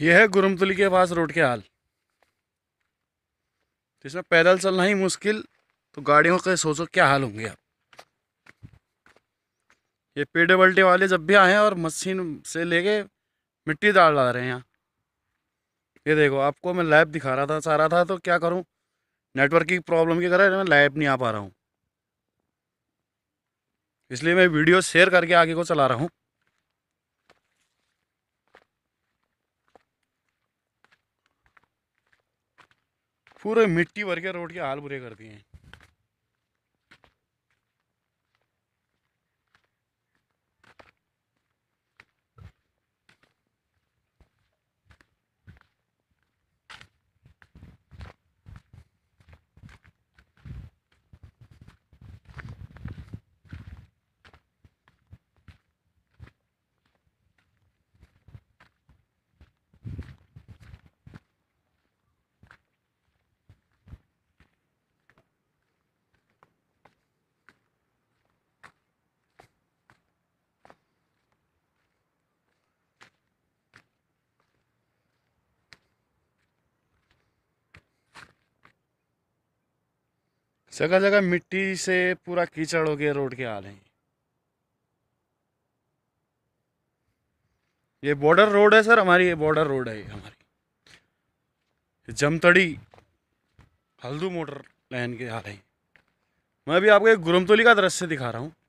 यह है गुरुमतुली के पास रोड के हाल जिसमें पैदल चलना ही मुश्किल तो गाड़ियों के सोचो क्या हाल होंगे आप ये पेड़े बल्टे वाले जब भी आए हैं और मशीन से लेके मिट्टी डाल ला रहे हैं यहाँ ये देखो आपको मैं लैब दिखा रहा था चाह रहा था तो क्या करूँ नेटवर्क की प्रॉब्लम की कारण मैं लैब नहीं आ पा रहा हूँ इसलिए मैं वीडियो शेयर करके आगे को चला रहा हूँ पूरे मिट्टी भर के रोड के हाल बुरे कर दिए हैं जगह जगह मिट्टी से पूरा कीचड़ हो गया रोड के हाल है ये बॉर्डर रोड है सर हमारी ये बॉर्डर रोड है हमारी जमतड़ी हल्दू मोटर लाइन के हाल है मैं अभी आपको एक गुरमतोली का दृश्य दिखा रहा हूँ